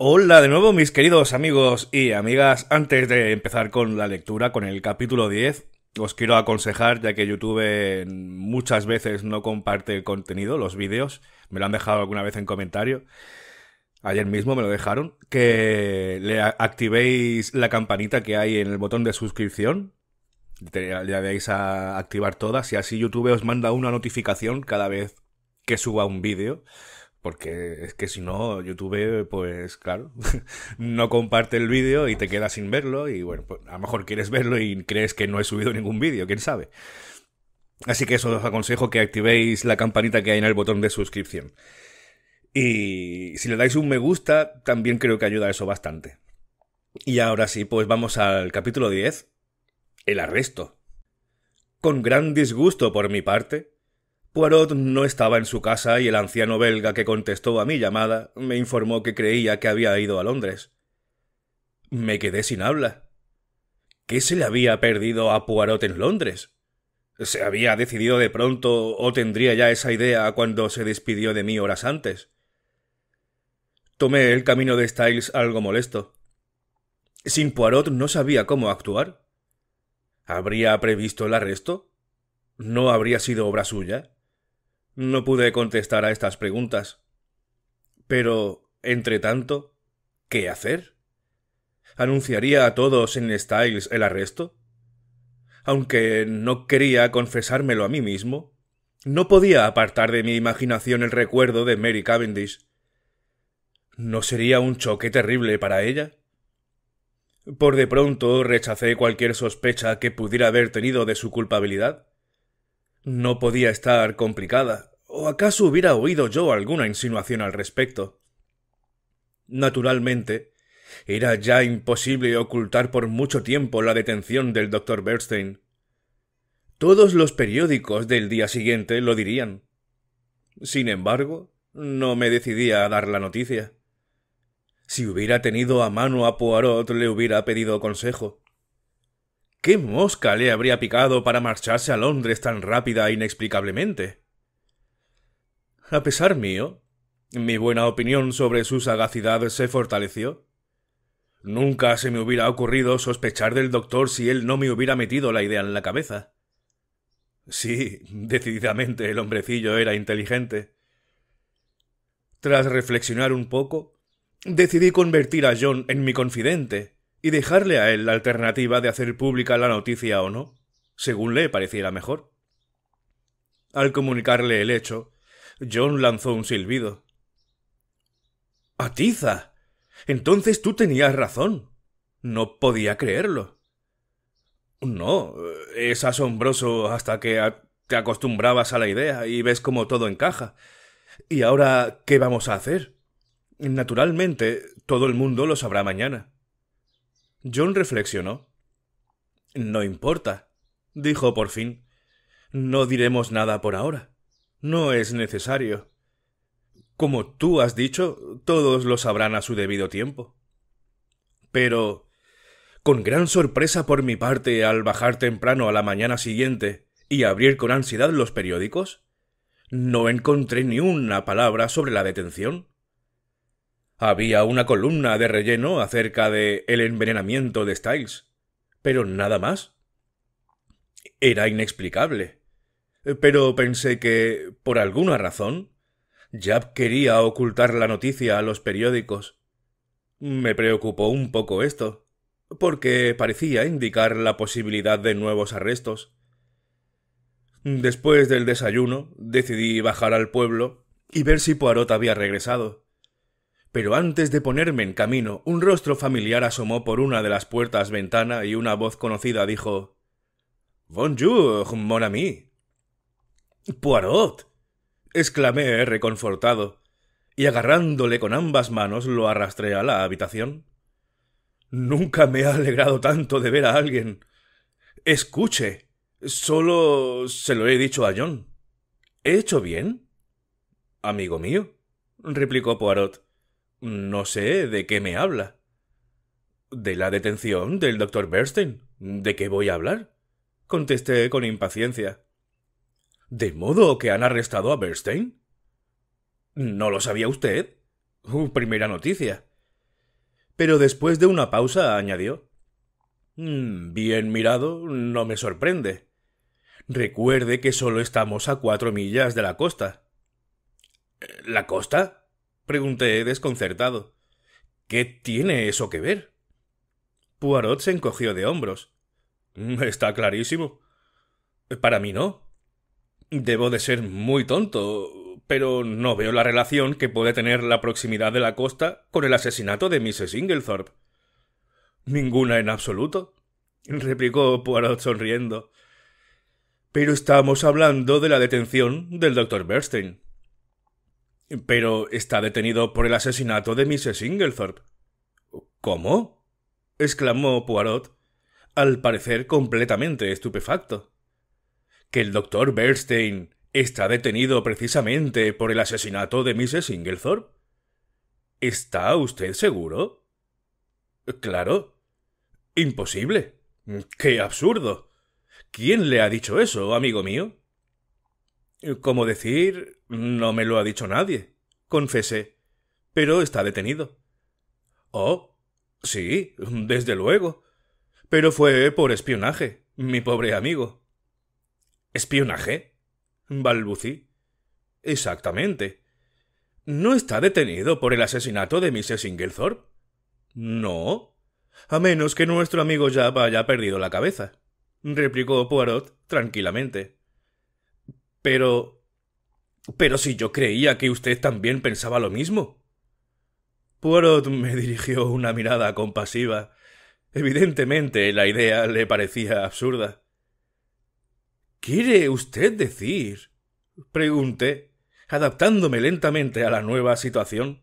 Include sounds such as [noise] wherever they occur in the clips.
Hola de nuevo mis queridos amigos y amigas, antes de empezar con la lectura, con el capítulo 10, os quiero aconsejar, ya que YouTube muchas veces no comparte el contenido, los vídeos, me lo han dejado alguna vez en comentario, ayer mismo me lo dejaron, que le activéis la campanita que hay en el botón de suscripción, ya deis a activar todas y así YouTube os manda una notificación cada vez que suba un vídeo. Porque es que si no, YouTube, pues claro, [laughs] no comparte el vídeo y te quedas sin verlo. Y bueno, pues, a lo mejor quieres verlo y crees que no he subido ningún vídeo, quién sabe. Así que eso os aconsejo que activéis la campanita que hay en el botón de suscripción. Y si le dais un me gusta, también creo que ayuda a eso bastante. Y ahora sí, pues vamos al capítulo 10, el arresto. Con gran disgusto por mi parte, Poirot no estaba en su casa y el anciano belga que contestó a mi llamada me informó que creía que había ido a Londres. Me quedé sin habla. ¿Qué se le había perdido a Poirot en Londres? ¿Se había decidido de pronto o tendría ya esa idea cuando se despidió de mí horas antes? Tomé el camino de Styles algo molesto. Sin Poirot no sabía cómo actuar. ¿Habría previsto el arresto? ¿No habría sido obra suya? No pude contestar a estas preguntas. Pero, entre tanto, ¿qué hacer? ¿Anunciaría a todos en Styles el arresto? Aunque no quería confesármelo a mí mismo, no podía apartar de mi imaginación el recuerdo de Mary Cavendish. ¿No sería un choque terrible para ella? Por de pronto rechacé cualquier sospecha que pudiera haber tenido de su culpabilidad. No podía estar complicada, ¿O acaso hubiera oído yo alguna insinuación al respecto? Naturalmente, era ya imposible ocultar por mucho tiempo la detención del doctor Bernstein. Todos los periódicos del día siguiente lo dirían. Sin embargo, no me decidía a dar la noticia. Si hubiera tenido a mano a Poirot, le hubiera pedido consejo. ¿Qué mosca le habría picado para marcharse a Londres tan rápida e inexplicablemente? A pesar mío, mi buena opinión sobre su sagacidad se fortaleció. Nunca se me hubiera ocurrido sospechar del doctor si él no me hubiera metido la idea en la cabeza. Sí, decididamente el hombrecillo era inteligente. Tras reflexionar un poco, decidí convertir a John en mi confidente y dejarle a él la alternativa de hacer pública la noticia o no, según le pareciera mejor. Al comunicarle el hecho, John lanzó un silbido. Atiza. Entonces tú tenías razón. No podía creerlo. No, es asombroso hasta que te acostumbrabas a la idea y ves cómo todo encaja. ¿Y ahora qué vamos a hacer? Naturalmente, todo el mundo lo sabrá mañana. John reflexionó. No importa, dijo por fin. No diremos nada por ahora. No es necesario. Como tú has dicho, todos lo sabrán a su debido tiempo. Pero, con gran sorpresa por mi parte al bajar temprano a la mañana siguiente y abrir con ansiedad los periódicos, no encontré ni una palabra sobre la detención. Había una columna de relleno acerca de el envenenamiento de Styles, pero nada más. Era inexplicable. Eh, pero pensé que, por alguna razón, Jab quería ocultar la noticia a los periódicos. Me preocupó un poco esto, porque parecía indicar la posibilidad de nuevos arrestos. Después del desayuno, decidí bajar al pueblo y ver si Poirot había regresado. Pero antes de ponerme en camino, un rostro familiar asomó por una de las puertas ventana y una voz conocida dijo Bonjour, mon ami. Poirot. exclamé reconfortado, y agarrándole con ambas manos lo arrastré a la habitación. Nunca me ha alegrado tanto de ver a alguien. Escuche. Solo se lo he dicho a John. ¿He hecho bien? Amigo mío, replicó Poirot. No sé de qué me habla. De la detención del doctor Bernstein. ¿De qué voy a hablar? contesté con impaciencia. ¿De modo que han arrestado a Bernstein? ¿No lo sabía usted? Uh, primera noticia. Pero después de una pausa añadió mm, Bien mirado, no me sorprende. Recuerde que solo estamos a cuatro millas de la costa. ¿La costa? pregunté desconcertado. ¿Qué tiene eso que ver? Poirot se encogió de hombros. Mm, está clarísimo. Para mí no, Debo de ser muy tonto, pero no veo la relación que puede tener la proximidad de la costa con el asesinato de Mrs. Inglethorpe. Ninguna en absoluto, replicó Poirot sonriendo. Pero estamos hablando de la detención del doctor Bernstein. Pero está detenido por el asesinato de Mrs. Inglethorpe. ¿Cómo? exclamó Poirot, al parecer completamente estupefacto que el doctor Bernstein está detenido precisamente por el asesinato de Mrs. Inglethorpe? ¿Está usted seguro? Claro. Imposible. ¡Qué absurdo! ¿Quién le ha dicho eso, amigo mío? Como decir, no me lo ha dicho nadie, confesé, pero está detenido. Oh, sí, desde luego. Pero fue por espionaje, mi pobre amigo. ¿Espionaje? balbucí. Exactamente. ¿No está detenido por el asesinato de Mrs. Inglethorpe? No. A menos que nuestro amigo Jab haya perdido la cabeza, replicó Poirot tranquilamente. Pero. Pero si yo creía que usted también pensaba lo mismo. Poirot me dirigió una mirada compasiva. Evidentemente la idea le parecía absurda. ¿Quiere usted decir? pregunté, adaptándome lentamente a la nueva situación.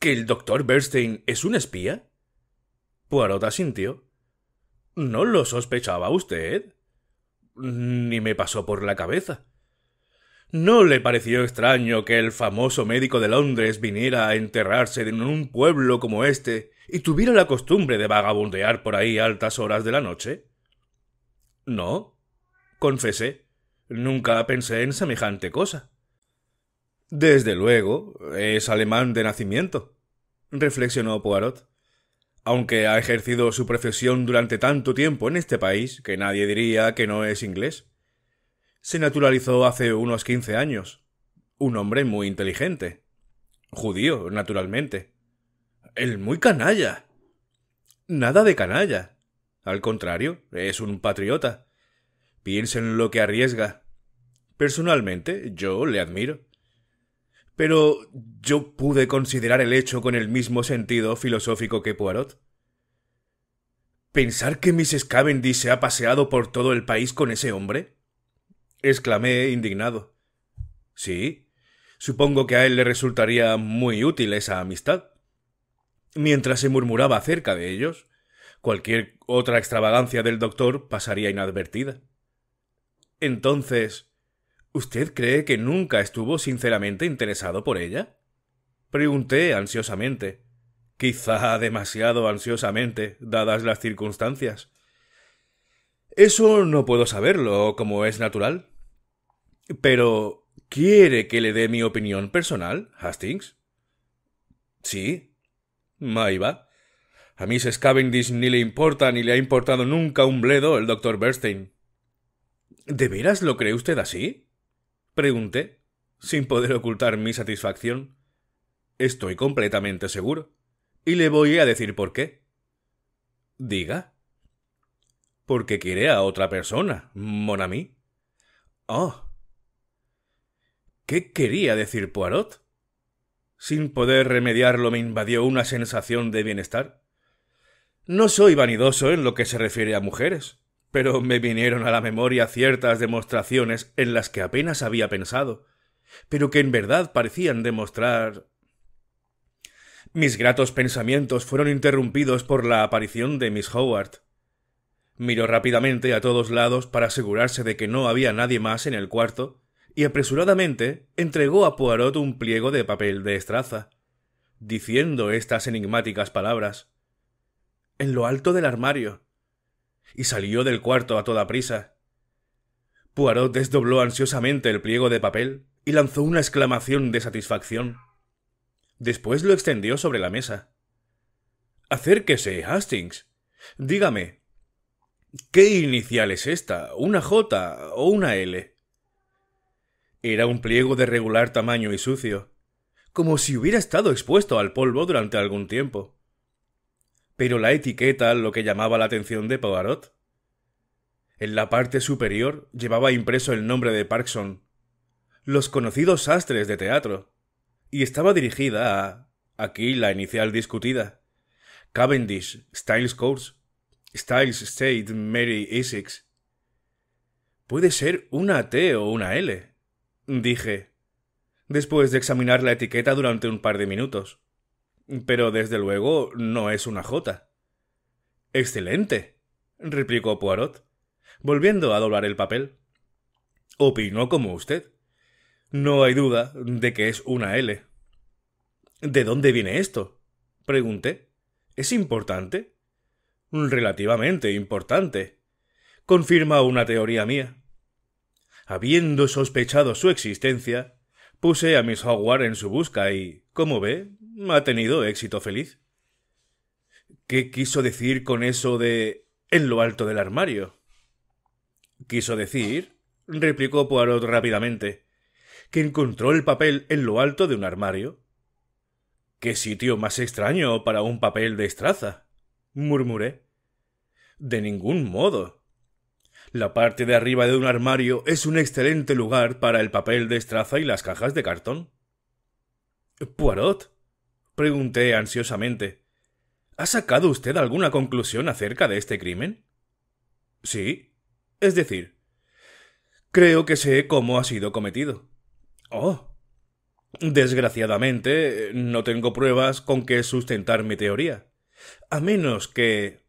¿Que el doctor Bernstein es un espía? Poirot asintió. ¿No lo sospechaba usted? Ni me pasó por la cabeza. ¿No le pareció extraño que el famoso médico de Londres viniera a enterrarse en un pueblo como este y tuviera la costumbre de vagabundear por ahí altas horas de la noche? No, confesé. Nunca pensé en semejante cosa. Desde luego, es alemán de nacimiento, reflexionó Poirot. Aunque ha ejercido su profesión durante tanto tiempo en este país que nadie diría que no es inglés. Se naturalizó hace unos quince años. Un hombre muy inteligente. Judío, naturalmente. El muy canalla. Nada de canalla. Al contrario, es un patriota. Piensa en lo que arriesga. Personalmente, yo le admiro. Pero yo pude considerar el hecho con el mismo sentido filosófico que Poirot. ¿Pensar que Miss Cavendish se ha paseado por todo el país con ese hombre? exclamé indignado. Sí. Supongo que a él le resultaría muy útil esa amistad. Mientras se murmuraba acerca de ellos, cualquier otra extravagancia del doctor pasaría inadvertida. Entonces, ¿usted cree que nunca estuvo sinceramente interesado por ella? Pregunté ansiosamente, quizá demasiado ansiosamente, dadas las circunstancias. Eso no puedo saberlo, como es natural. Pero, ¿quiere que le dé mi opinión personal, Hastings? Sí. Ahí va. A Miss Cavendish ni le importa ni le ha importado nunca un bledo el doctor Bernstein. ¿De veras lo cree usted así? pregunté, sin poder ocultar mi satisfacción. Estoy completamente seguro. Y le voy a decir por qué. Diga. Porque quiere a otra persona, mon ami. Oh. ¿Qué quería decir Poirot? Sin poder remediarlo me invadió una sensación de bienestar. No soy vanidoso en lo que se refiere a mujeres pero me vinieron a la memoria ciertas demostraciones en las que apenas había pensado, pero que en verdad parecían demostrar. Mis gratos pensamientos fueron interrumpidos por la aparición de Miss Howard. Miró rápidamente a todos lados para asegurarse de que no había nadie más en el cuarto, y apresuradamente entregó a Poirot un pliego de papel de estraza, diciendo estas enigmáticas palabras. En lo alto del armario y salió del cuarto a toda prisa. Poirot desdobló ansiosamente el pliego de papel y lanzó una exclamación de satisfacción. Después lo extendió sobre la mesa. Acérquese, Hastings. Dígame, ¿qué inicial es esta? ¿Una J o una L? Era un pliego de regular tamaño y sucio, como si hubiera estado expuesto al polvo durante algún tiempo pero la etiqueta lo que llamaba la atención de Poirot. En la parte superior llevaba impreso el nombre de Parkson, los conocidos sastres de teatro, y estaba dirigida a aquí la inicial discutida Cavendish, Styles Course, Styles State, Mary Essex. Puede ser una T o una L, dije, después de examinar la etiqueta durante un par de minutos. Pero desde luego no es una jota. Excelente, replicó Poirot, volviendo a doblar el papel. Opino como usted. No hay duda de que es una L. ¿De dónde viene esto? pregunté. ¿Es importante? Relativamente importante. Confirma una teoría mía. Habiendo sospechado su existencia, puse a Miss Howard en su busca y, como ve, ha tenido éxito feliz. ¿Qué quiso decir con eso de en lo alto del armario? Quiso decir, replicó Poirot rápidamente, que encontró el papel en lo alto de un armario. Qué sitio más extraño para un papel de estraza, murmuré. De ningún modo. La parte de arriba de un armario es un excelente lugar para el papel de estraza y las cajas de cartón. Poirot, Pregunté ansiosamente. ¿Ha sacado usted alguna conclusión acerca de este crimen? Sí. Es decir, creo que sé cómo ha sido cometido. Oh. Desgraciadamente, no tengo pruebas con que sustentar mi teoría. A menos que...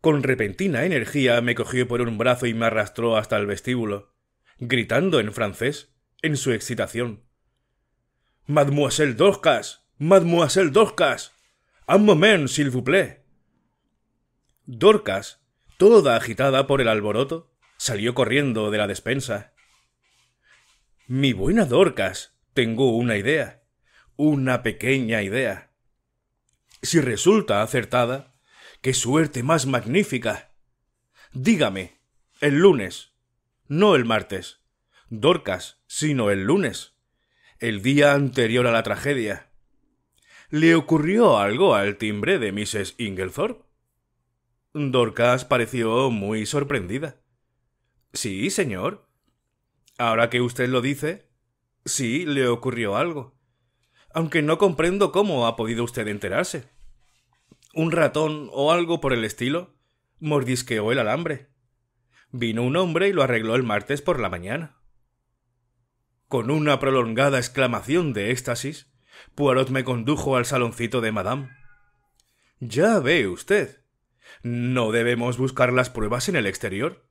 Con repentina energía me cogió por un brazo y me arrastró hasta el vestíbulo, gritando en francés, en su excitación. Mademoiselle Mademoiselle Dorcas. Un moment, s'il vous plaît. Dorcas, toda agitada por el alboroto, salió corriendo de la despensa. Mi buena Dorcas, tengo una idea, una pequeña idea. Si resulta acertada, qué suerte más magnífica. Dígame, el lunes, no el martes, Dorcas, sino el lunes, el día anterior a la tragedia. ¿Le ocurrió algo al timbre de Mrs. Inglethorpe? Dorcas pareció muy sorprendida. Sí, señor. Ahora que usted lo dice, sí, le ocurrió algo. Aunque no comprendo cómo ha podido usted enterarse. Un ratón o algo por el estilo mordisqueó el alambre. Vino un hombre y lo arregló el martes por la mañana. Con una prolongada exclamación de éxtasis, Poirot me condujo al saloncito de Madame. Ya ve usted. ¿No debemos buscar las pruebas en el exterior?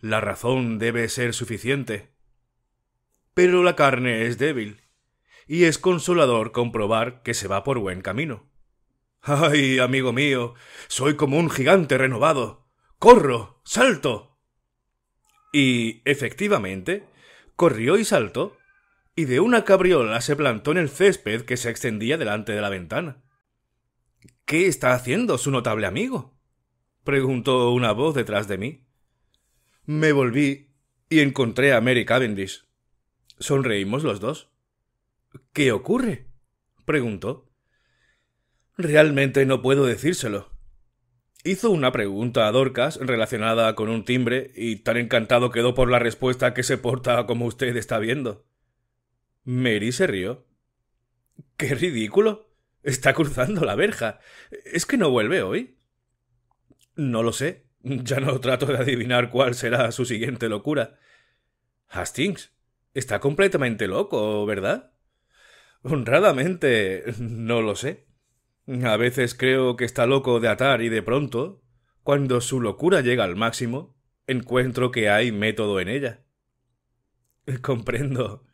La razón debe ser suficiente. Pero la carne es débil, y es consolador comprobar que se va por buen camino. Ay, amigo mío, soy como un gigante renovado. Corro, salto. Y, efectivamente, corrió y saltó y de una cabriola se plantó en el césped que se extendía delante de la ventana. ¿Qué está haciendo su notable amigo? preguntó una voz detrás de mí. Me volví y encontré a Mary Cavendish. Sonreímos los dos. ¿Qué ocurre? preguntó. Realmente no puedo decírselo. Hizo una pregunta a Dorcas relacionada con un timbre y tan encantado quedó por la respuesta que se porta como usted está viendo. Mary se rió. ¡Qué ridículo! Está cruzando la verja. ¿Es que no vuelve hoy? No lo sé. Ya no trato de adivinar cuál será su siguiente locura. Hastings, está completamente loco, ¿verdad? Honradamente, no lo sé. A veces creo que está loco de atar y de pronto, cuando su locura llega al máximo, encuentro que hay método en ella. Comprendo.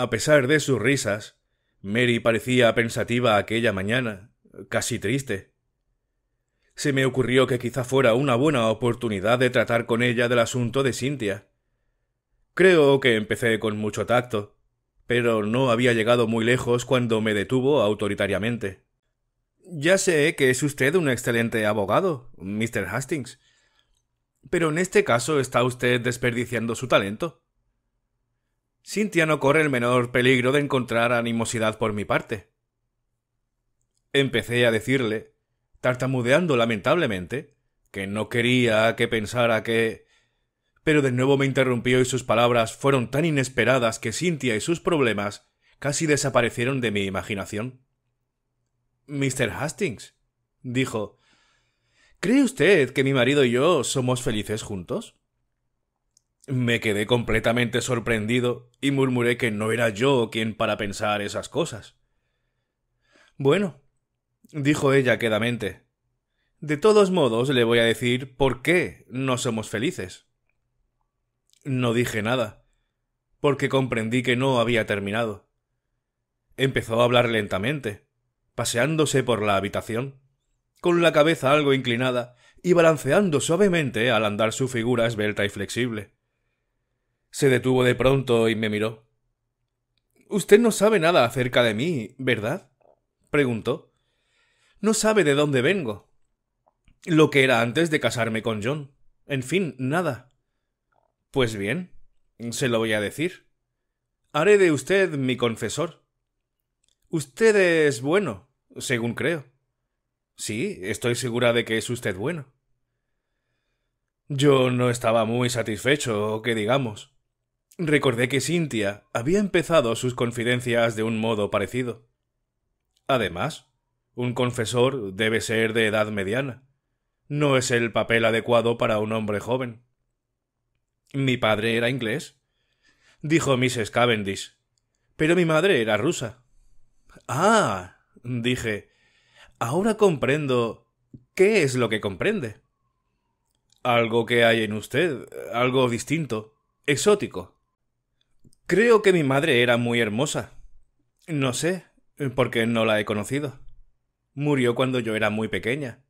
A pesar de sus risas, Mary parecía pensativa aquella mañana, casi triste. Se me ocurrió que quizá fuera una buena oportunidad de tratar con ella del asunto de Cynthia. Creo que empecé con mucho tacto, pero no había llegado muy lejos cuando me detuvo autoritariamente. Ya sé que es usted un excelente abogado, Mr. Hastings, pero en este caso está usted desperdiciando su talento. Cintia no corre el menor peligro de encontrar animosidad por mi parte. Empecé a decirle, tartamudeando lamentablemente, que no quería que pensara que... pero de nuevo me interrumpió y sus palabras fueron tan inesperadas que Cintia y sus problemas casi desaparecieron de mi imaginación. Mr. Hastings, dijo, ¿cree usted que mi marido y yo somos felices juntos? Me quedé completamente sorprendido y murmuré que no era yo quien para pensar esas cosas. Bueno, dijo ella quedamente. De todos modos le voy a decir por qué no somos felices. No dije nada, porque comprendí que no había terminado. Empezó a hablar lentamente, paseándose por la habitación, con la cabeza algo inclinada y balanceando suavemente al andar su figura esbelta y flexible. Se detuvo de pronto y me miró. Usted no sabe nada acerca de mí, ¿verdad? preguntó. No sabe de dónde vengo. Lo que era antes de casarme con John. En fin, nada. Pues bien, se lo voy a decir. Haré de usted mi confesor. Usted es bueno, según creo. Sí, estoy segura de que es usted bueno. Yo no estaba muy satisfecho, que digamos. Recordé que Cynthia había empezado sus confidencias de un modo parecido. Además, un confesor debe ser de edad mediana. No es el papel adecuado para un hombre joven. Mi padre era inglés, dijo Mrs. Cavendish, pero mi madre era rusa. Ah, dije, ahora comprendo. ¿Qué es lo que comprende? Algo que hay en usted, algo distinto, exótico. Creo que mi madre era muy hermosa. No sé, eh, porque no la he conocido. Murió cuando yo era muy pequeña.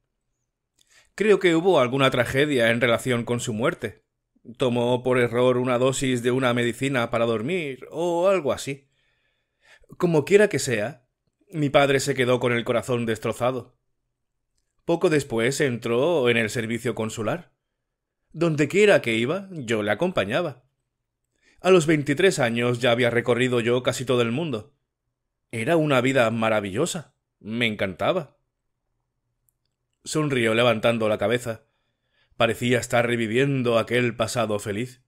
Creo que hubo alguna tragedia en relación con su muerte. Tomó por error una dosis de una medicina para dormir o algo así. Como quiera que sea, mi padre se quedó con el corazón destrozado. Poco después entró en el servicio consular. Donde quiera que iba, yo le acompañaba. A los veintitrés años ya había recorrido yo casi todo el mundo. Era una vida maravillosa. Me encantaba. Sonrió levantando la cabeza. Parecía estar reviviendo aquel pasado feliz.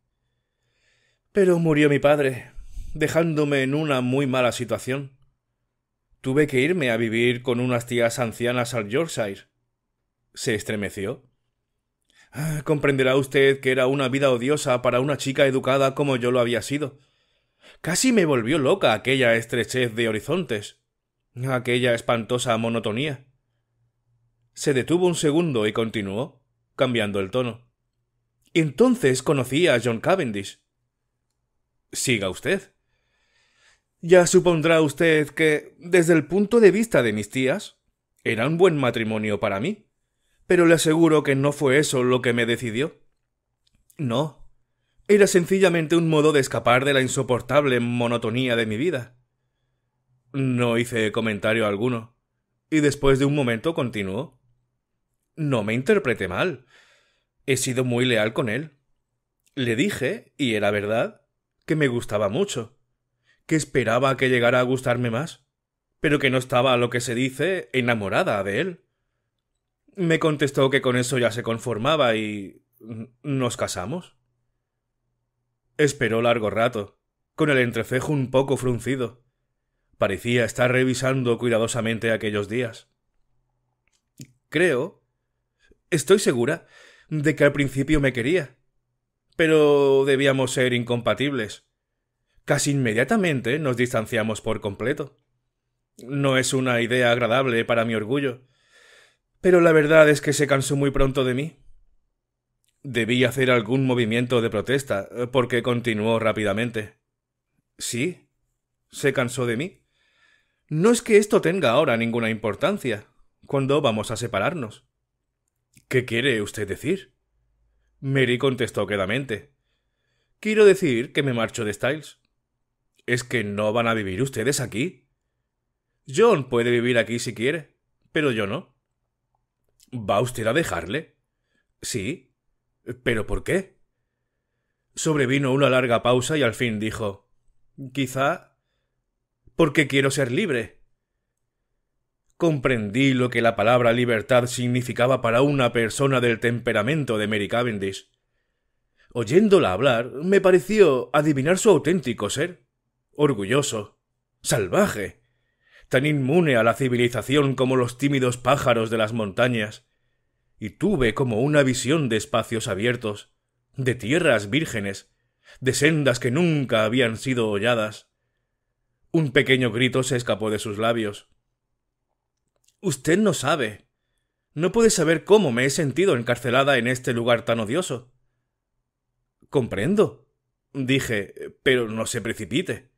Pero murió mi padre, dejándome en una muy mala situación. Tuve que irme a vivir con unas tías ancianas al Yorkshire. Se estremeció. Ah, comprenderá usted que era una vida odiosa para una chica educada como yo lo había sido. Casi me volvió loca aquella estrechez de horizontes, aquella espantosa monotonía. Se detuvo un segundo y continuó, cambiando el tono. Entonces conocí a John Cavendish. Siga usted. Ya supondrá usted que, desde el punto de vista de mis tías, era un buen matrimonio para mí pero le aseguro que no fue eso lo que me decidió. No. Era sencillamente un modo de escapar de la insoportable monotonía de mi vida. No hice comentario alguno. Y después de un momento continuó. No me interprete mal. He sido muy leal con él. Le dije, y era verdad, que me gustaba mucho, que esperaba que llegara a gustarme más, pero que no estaba a lo que se dice enamorada de él. Me contestó que con eso ya se conformaba y... ¿Nos casamos? Esperó largo rato, con el entrecejo un poco fruncido. Parecía estar revisando cuidadosamente aquellos días. Creo, estoy segura, de que al principio me quería. Pero debíamos ser incompatibles. Casi inmediatamente nos distanciamos por completo. No es una idea agradable para mi orgullo, pero la verdad es que se cansó muy pronto de mí. Debí hacer algún movimiento de protesta, eh, porque continuó rápidamente. Sí, se cansó de mí. No es que esto tenga ahora ninguna importancia. ¿Cuándo vamos a separarnos? ¿Qué quiere usted decir? Mary contestó quedamente. Quiero decir que me marcho de Styles. ¿Es que no van a vivir ustedes aquí? John puede vivir aquí si quiere, pero yo no. ¿Va usted a dejarle? Sí. ¿Pero por qué? Sobrevino una larga pausa y al fin dijo Quizá. porque quiero ser libre. Comprendí lo que la palabra libertad significaba para una persona del temperamento de Mary Cavendish. Oyéndola hablar, me pareció adivinar su auténtico ser. Orgulloso. Salvaje tan inmune a la civilización como los tímidos pájaros de las montañas, y tuve como una visión de espacios abiertos, de tierras vírgenes, de sendas que nunca habían sido holladas. Un pequeño grito se escapó de sus labios. Usted no sabe. No puede saber cómo me he sentido encarcelada en este lugar tan odioso. Comprendo, dije, pero no se precipite.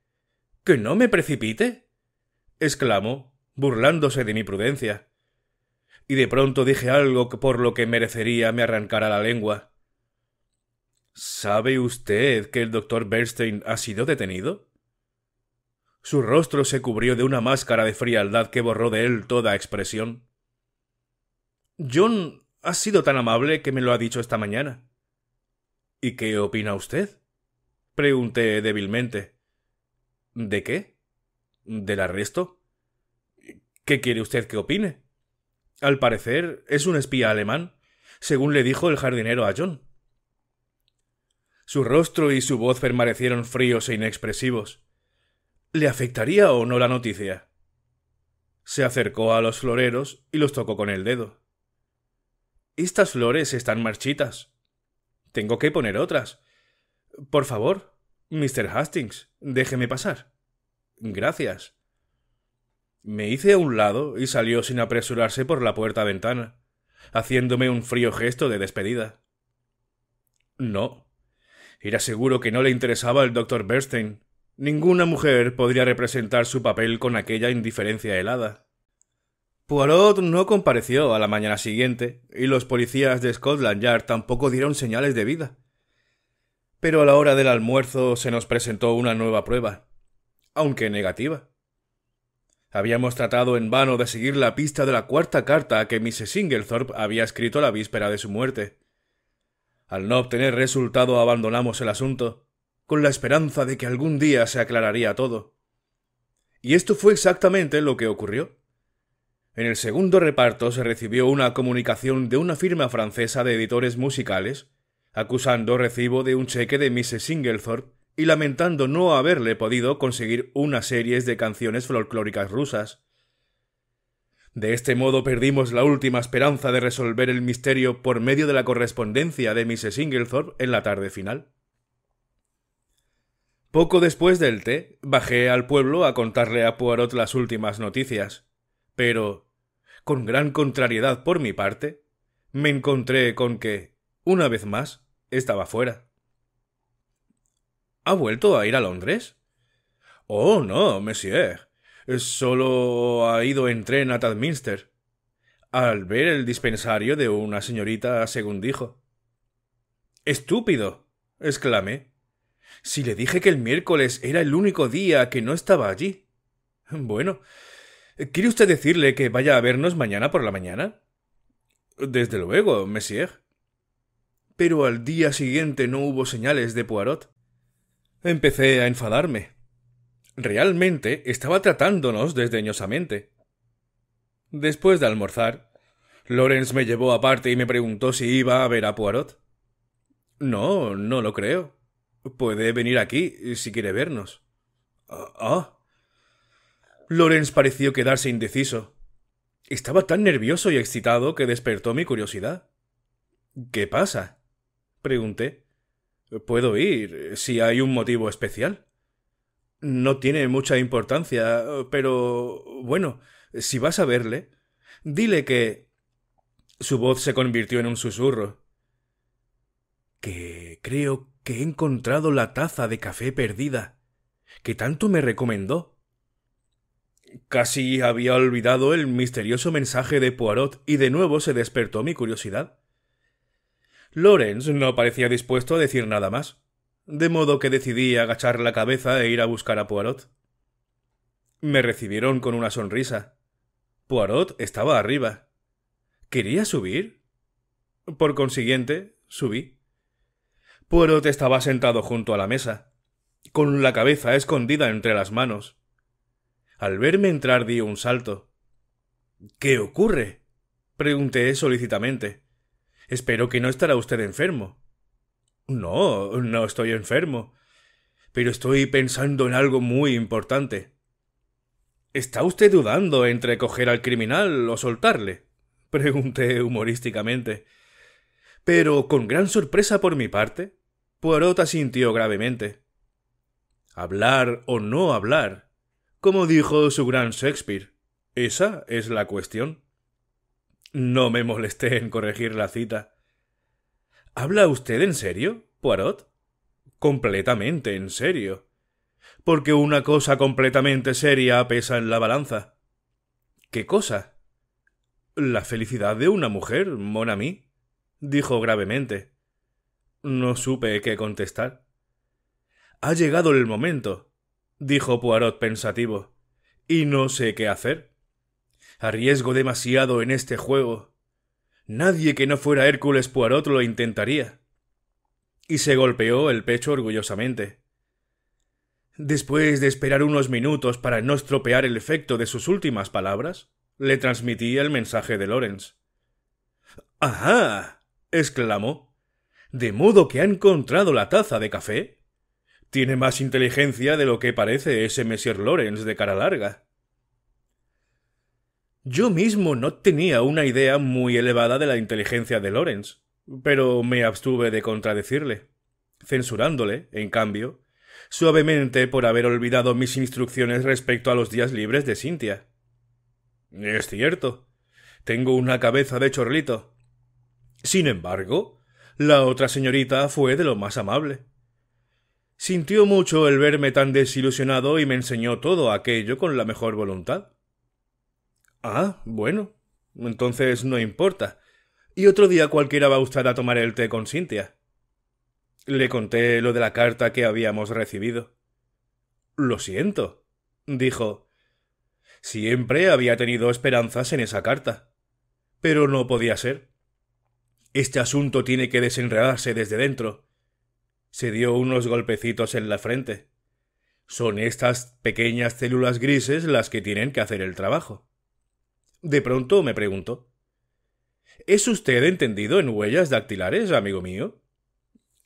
¿Que no me precipite? exclamó, burlándose de mi prudencia. Y de pronto dije algo por lo que merecería me arrancara la lengua. ¿Sabe usted que el doctor Bernstein ha sido detenido? Su rostro se cubrió de una máscara de frialdad que borró de él toda expresión. John ha sido tan amable que me lo ha dicho esta mañana. ¿Y qué opina usted? pregunté débilmente. ¿De qué? del arresto. ¿Qué quiere usted que opine? Al parecer es un espía alemán, según le dijo el jardinero a John. Su rostro y su voz permanecieron fríos e inexpresivos. ¿Le afectaría o no la noticia? Se acercó a los floreros y los tocó con el dedo. Estas flores están marchitas. Tengo que poner otras. Por favor, Mr. Hastings, déjeme pasar. Gracias. Me hice a un lado y salió sin apresurarse por la puerta-ventana, haciéndome un frío gesto de despedida. No. Era seguro que no le interesaba el doctor Bernstein. Ninguna mujer podría representar su papel con aquella indiferencia helada. Poirot no compareció a la mañana siguiente, y los policías de Scotland Yard tampoco dieron señales de vida. Pero a la hora del almuerzo se nos presentó una nueva prueba aunque negativa. Habíamos tratado en vano de seguir la pista de la cuarta carta que Mrs. Singlethorpe había escrito la víspera de su muerte. Al no obtener resultado abandonamos el asunto, con la esperanza de que algún día se aclararía todo. Y esto fue exactamente lo que ocurrió. En el segundo reparto se recibió una comunicación de una firma francesa de editores musicales, acusando recibo de un cheque de Mrs y lamentando no haberle podido conseguir una serie de canciones folclóricas rusas. De este modo perdimos la última esperanza de resolver el misterio por medio de la correspondencia de Mrs. Inglethorpe en la tarde final. Poco después del té, bajé al pueblo a contarle a Poirot las últimas noticias, pero, con gran contrariedad por mi parte, me encontré con que, una vez más, estaba fuera. ¿Ha vuelto a ir a Londres? Oh, no, monsieur. Solo ha ido en tren a Tadminster. Al ver el dispensario de una señorita, según dijo. Estúpido. exclamé. Si le dije que el miércoles era el único día que no estaba allí. Bueno. ¿Quiere usted decirle que vaya a vernos mañana por la mañana? Desde luego, monsieur. Pero al día siguiente no hubo señales de Poirot. Empecé a enfadarme. Realmente estaba tratándonos desdeñosamente. Después de almorzar, Lorenz me llevó aparte y me preguntó si iba a ver a Poirot. No, no lo creo. Puede venir aquí si quiere vernos. Ah. ah. Lorenz pareció quedarse indeciso. Estaba tan nervioso y excitado que despertó mi curiosidad. ¿Qué pasa? pregunté. Puedo ir, si hay un motivo especial. No tiene mucha importancia, pero bueno, si vas a verle, dile que... Su voz se convirtió en un susurro. Que creo que he encontrado la taza de café perdida, que tanto me recomendó. Casi había olvidado el misterioso mensaje de Poirot y de nuevo se despertó mi curiosidad. Lawrence no parecía dispuesto a decir nada más, de modo que decidí agachar la cabeza e ir a buscar a Poirot. Me recibieron con una sonrisa. Poirot estaba arriba. ¿Quería subir? Por consiguiente, subí. Poirot estaba sentado junto a la mesa, con la cabeza escondida entre las manos. Al verme entrar di un salto. ¿Qué ocurre? pregunté solicitamente. Espero que no estará usted enfermo. No, no estoy enfermo. Pero estoy pensando en algo muy importante. ¿Está usted dudando entre coger al criminal o soltarle? pregunté humorísticamente. Pero con gran sorpresa por mi parte, Poirot sintió gravemente. Hablar o no hablar, como dijo su gran Shakespeare, esa es la cuestión. No me molesté en corregir la cita. ¿Habla usted en serio, Poirot? Completamente en serio. Porque una cosa completamente seria pesa en la balanza. ¿Qué cosa? La felicidad de una mujer, mon ami, dijo gravemente. No supe qué contestar. Ha llegado el momento, dijo Poirot pensativo, y no sé qué hacer. Arriesgo demasiado en este juego. Nadie que no fuera Hércules Poirot lo intentaría. Y se golpeó el pecho orgullosamente. Después de esperar unos minutos para no estropear el efecto de sus últimas palabras, le transmití el mensaje de Lorenz. ¡Ajá! exclamó. ¿De modo que ha encontrado la taza de café? Tiene más inteligencia de lo que parece ese Monsieur Lorenz de cara larga. Yo mismo no tenía una idea muy elevada de la inteligencia de Lawrence, pero me abstuve de contradecirle, censurándole, en cambio, suavemente por haber olvidado mis instrucciones respecto a los días libres de Cintia. Es cierto, tengo una cabeza de chorlito. Sin embargo, la otra señorita fue de lo más amable. Sintió mucho el verme tan desilusionado y me enseñó todo aquello con la mejor voluntad. Ah, bueno. Entonces no importa. Y otro día cualquiera va a usted a tomar el té con Cintia. Le conté lo de la carta que habíamos recibido. Lo siento, dijo. Siempre había tenido esperanzas en esa carta. Pero no podía ser. Este asunto tiene que desenredarse desde dentro. Se dio unos golpecitos en la frente. Son estas pequeñas células grises las que tienen que hacer el trabajo. De pronto me preguntó. ¿Es usted entendido en huellas dactilares, amigo mío?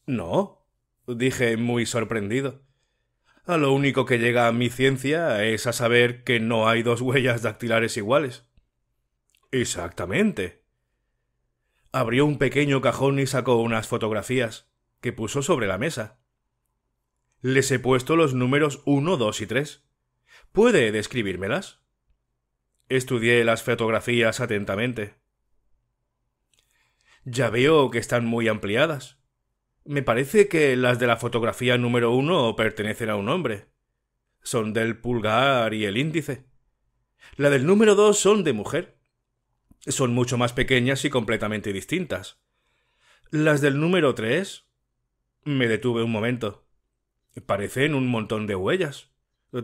No, dije muy sorprendido. A lo único que llega a mi ciencia es a saber que no hay dos huellas dactilares iguales. Exactamente. Abrió un pequeño cajón y sacó unas fotografías, que puso sobre la mesa. Les he puesto los números uno, dos y tres. ¿Puede describírmelas? Estudié las fotografías atentamente. Ya veo que están muy ampliadas. Me parece que las de la fotografía número uno pertenecen a un hombre. Son del pulgar y el índice. La del número dos son de mujer. Son mucho más pequeñas y completamente distintas. Las del número tres. Me detuve un momento. Parecen un montón de huellas.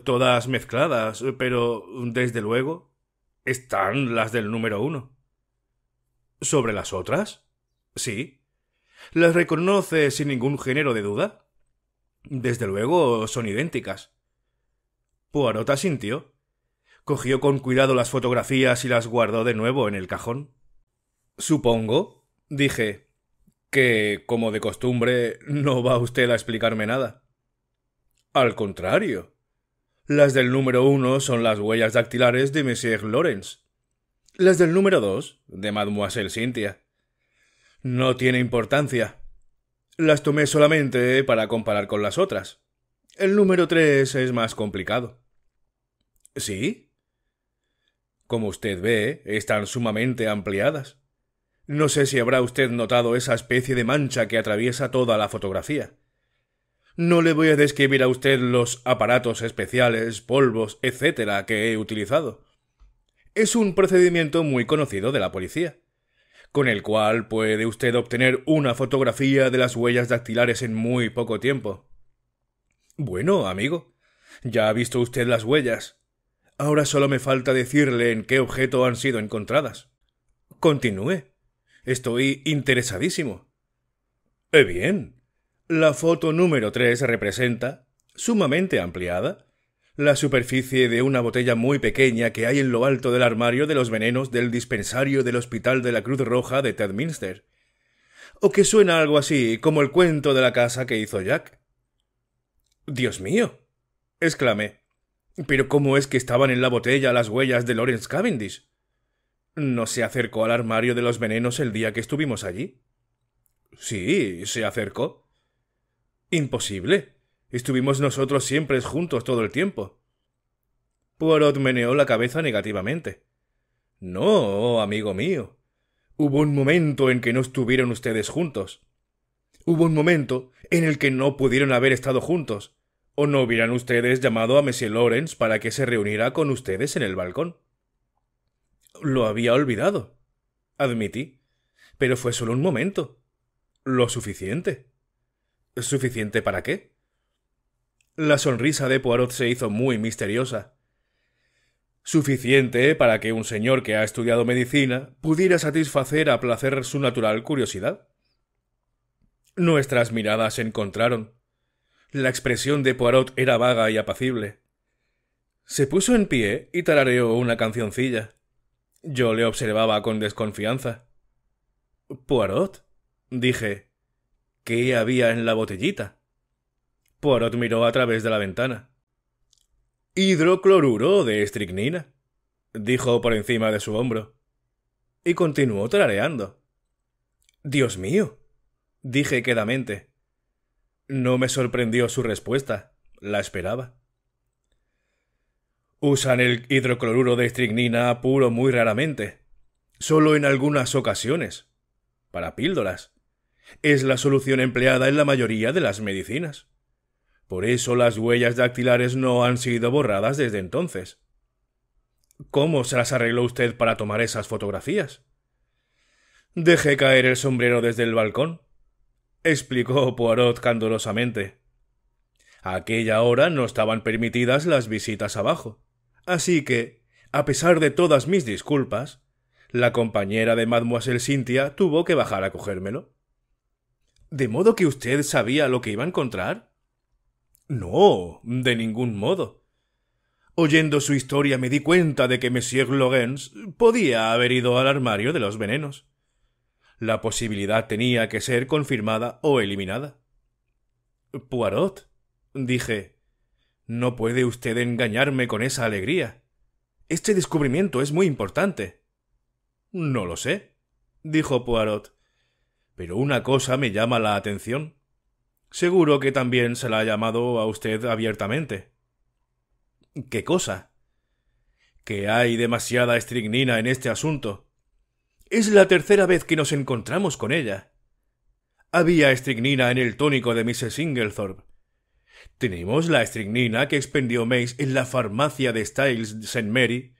Todas mezcladas, pero desde luego están las del número uno. ¿Sobre las otras? Sí. ¿Las reconoce sin ningún género de duda? Desde luego son idénticas. Puarota sintió. Cogió con cuidado las fotografías y las guardó de nuevo en el cajón. Supongo, dije, que, como de costumbre, no va usted a explicarme nada. Al contrario, las del número uno son las huellas dactilares de Monsieur Lawrence. Las del número dos? de Mademoiselle Cynthia. No tiene importancia. Las tomé solamente para comparar con las otras. El número tres es más complicado. ¿Sí? Como usted ve, están sumamente ampliadas. No sé si habrá usted notado esa especie de mancha que atraviesa toda la fotografía. No le voy a describir a usted los aparatos especiales, polvos, etcétera, que he utilizado. Es un procedimiento muy conocido de la policía, con el cual puede usted obtener una fotografía de las huellas dactilares en muy poco tiempo. Bueno, amigo, ya ha visto usted las huellas. Ahora solo me falta decirle en qué objeto han sido encontradas. Continúe. Estoy interesadísimo. Eh bien, la foto número tres representa, sumamente ampliada, la superficie de una botella muy pequeña que hay en lo alto del armario de los venenos del dispensario del Hospital de la Cruz Roja de Tedminster, o que suena algo así como el cuento de la casa que hizo Jack. Dios mío, exclamé. Pero ¿cómo es que estaban en la botella las huellas de Lawrence Cavendish? ¿No se acercó al armario de los venenos el día que estuvimos allí? Sí, se acercó. Imposible. Estuvimos nosotros siempre juntos todo el tiempo. Poirot meneó la cabeza negativamente. No, amigo mío. Hubo un momento en que no estuvieron ustedes juntos. Hubo un momento en el que no pudieron haber estado juntos, o no hubieran ustedes llamado a Monsieur Lawrence para que se reuniera con ustedes en el balcón. Lo había olvidado, admití, pero fue solo un momento. Lo suficiente. ¿Suficiente para qué? La sonrisa de Poirot se hizo muy misteriosa. Suficiente para que un señor que ha estudiado medicina pudiera satisfacer a placer su natural curiosidad. Nuestras miradas se encontraron. La expresión de Poirot era vaga y apacible. Se puso en pie y tarareó una cancioncilla. Yo le observaba con desconfianza. Poirot, dije, ¿Qué había en la botellita? Poirot miró a través de la ventana. Hidrocloruro de estricnina, dijo por encima de su hombro. Y continuó trareando. Dios mío, dije quedamente. No me sorprendió su respuesta. La esperaba. Usan el hidrocloruro de estricnina puro muy raramente. Solo en algunas ocasiones. Para píldoras. Es la solución empleada en la mayoría de las medicinas. Por eso las huellas dactilares no han sido borradas desde entonces. ¿Cómo se las arregló usted para tomar esas fotografías? Dejé caer el sombrero desde el balcón, explicó Poirot candorosamente. A aquella hora no estaban permitidas las visitas abajo. Así que, a pesar de todas mis disculpas, la compañera de Mademoiselle Cynthia tuvo que bajar a cogérmelo. ¿De modo que usted sabía lo que iba a encontrar? No, de ningún modo. Oyendo su historia me di cuenta de que Monsieur Lorenz podía haber ido al armario de los venenos. La posibilidad tenía que ser confirmada o eliminada. Poirot, dije, no puede usted engañarme con esa alegría. Este descubrimiento es muy importante. No lo sé, dijo Poirot. Pero una cosa me llama la atención. Seguro que también se la ha llamado a usted abiertamente. ¿Qué cosa? Que hay demasiada estricnina en este asunto. Es la tercera vez que nos encontramos con ella. Había estricnina en el tónico de Mrs. Inglethorpe. Tenemos la estricnina que expendió Mace en la farmacia de Styles St. Mary.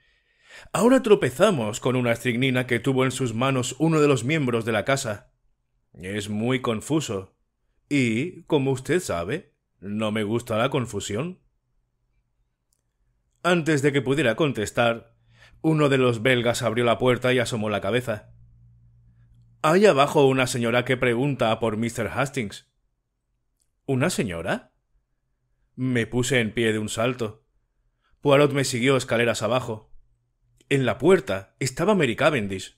Ahora tropezamos con una estricnina que tuvo en sus manos uno de los miembros de la casa. Es muy confuso. Y, como usted sabe, no me gusta la confusión. Antes de que pudiera contestar, uno de los belgas abrió la puerta y asomó la cabeza. Hay abajo una señora que pregunta por Mr. Hastings. ¿Una señora? Me puse en pie de un salto. Poirot me siguió escaleras abajo. En la puerta estaba Mary Cavendish.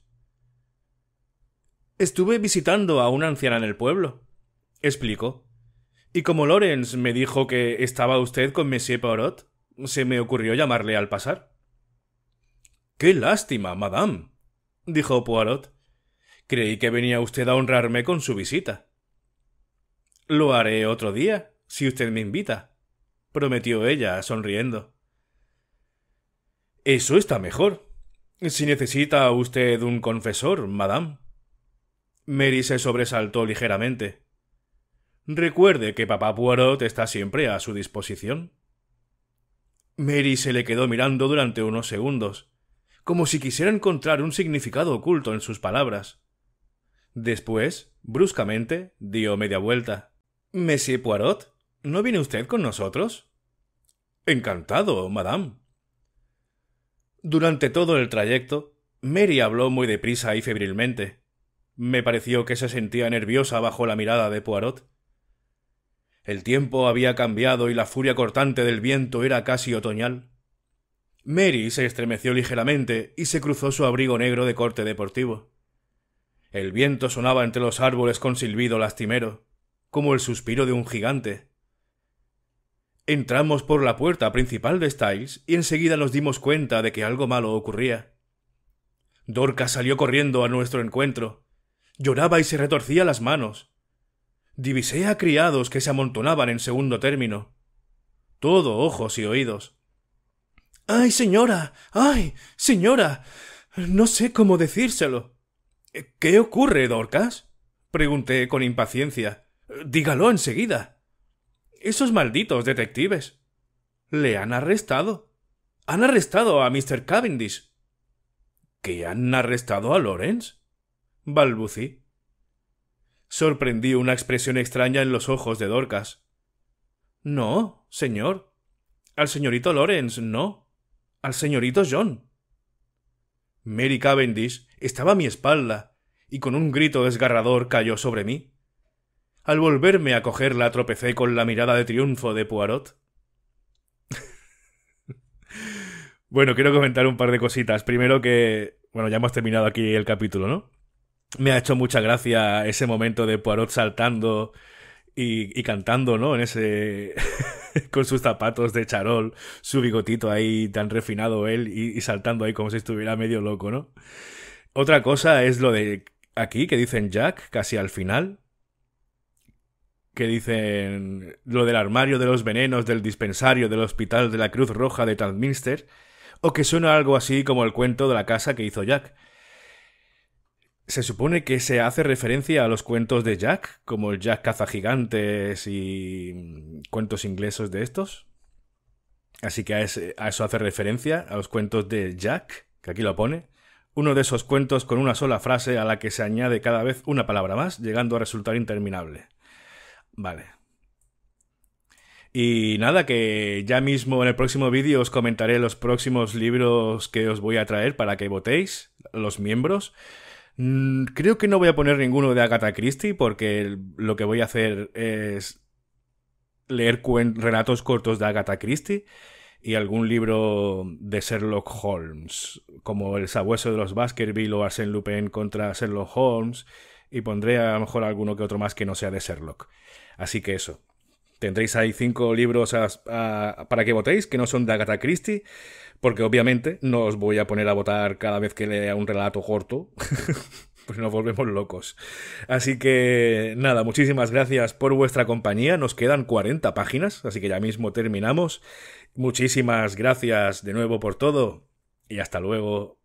Estuve visitando a una anciana en el pueblo, explicó. Y como Lorenz me dijo que estaba usted con Monsieur Poirot, se me ocurrió llamarle al pasar. Qué lástima, madame, dijo Poirot. Creí que venía usted a honrarme con su visita. Lo haré otro día, si usted me invita, prometió ella, sonriendo. Eso está mejor. Si necesita usted un confesor, madame. Mary se sobresaltó ligeramente. Recuerde que papá Poirot está siempre a su disposición. Mary se le quedó mirando durante unos segundos, como si quisiera encontrar un significado oculto en sus palabras. Después, bruscamente, dio media vuelta. Monsieur Poirot, ¿no viene usted con nosotros? Encantado, madame. Durante todo el trayecto, Mary habló muy deprisa y febrilmente. Me pareció que se sentía nerviosa bajo la mirada de Poirot. El tiempo había cambiado y la furia cortante del viento era casi otoñal. Mary se estremeció ligeramente y se cruzó su abrigo negro de corte deportivo. El viento sonaba entre los árboles con silbido lastimero, como el suspiro de un gigante. Entramos por la puerta principal de Styles y enseguida nos dimos cuenta de que algo malo ocurría. Dorca salió corriendo a nuestro encuentro, lloraba y se retorcía las manos. Divisé a criados que se amontonaban en segundo término. Todo ojos y oídos. ¡Ay, señora! ¡Ay, señora! No sé cómo decírselo. Eh, ¿Qué ocurre, Dorcas? pregunté con impaciencia. Dígalo enseguida. Esos malditos detectives. Le han arrestado. Han arrestado a Mr. Cavendish. ¿Que han arrestado a Lawrence? balbucí. Sorprendí una expresión extraña en los ojos de Dorcas. No, señor. Al señorito Lorenz, no. Al señorito John. Mary Cavendish estaba a mi espalda y con un grito desgarrador cayó sobre mí. Al volverme a cogerla tropecé con la mirada de triunfo de Poirot. [laughs] bueno, quiero comentar un par de cositas. Primero que... Bueno, ya hemos terminado aquí el capítulo, ¿no? me ha hecho mucha gracia ese momento de Poirot saltando y, cantando, ¿no? En ese. [laughs] con sus zapatos de charol, su bigotito ahí tan refinado él y, saltando ahí como si estuviera medio loco, ¿no? Otra cosa es lo de aquí que dicen Jack casi al final. Que dicen lo del armario de los venenos, del dispensario, del hospital de la Cruz Roja de Transminster. O que suena algo así como el cuento de la casa que hizo Jack se supone que se hace referencia a los cuentos de Jack, como el Jack cazagigantes y mm, cuentos ingleses de estos. Así que a eso hace referencia, a los cuentos de Jack, que aquí lo pone. Uno de esos cuentos con una sola frase a la que se añade cada vez una palabra más, llegando a resultar interminable. Vale. Y nada, que ya mismo en el próximo vídeo os comentaré los próximos libros que os voy a traer para que votéis, los miembros. Mm, creo que no voy a poner ninguno de Agatha Christie porque lo que voy a hacer es leer relatos cortos de Agatha Christie y algún libro de Sherlock Holmes, como El sabueso de los Baskerville o Arsène Lupin contra Sherlock Holmes, y pondré a lo mejor alguno que otro más que no sea de Sherlock. Así que eso. Tendréis ahí cinco libros para que votéis, que no son de Agatha Christie porque obviamente no os voy a poner a votar cada vez que lea un relato corto. [laughs] pues nos volvemos locos. Así que nada, muchísimas gracias por vuestra compañía. Nos quedan 40 páginas, así que ya mismo terminamos. Muchísimas gracias de nuevo por todo y hasta luego.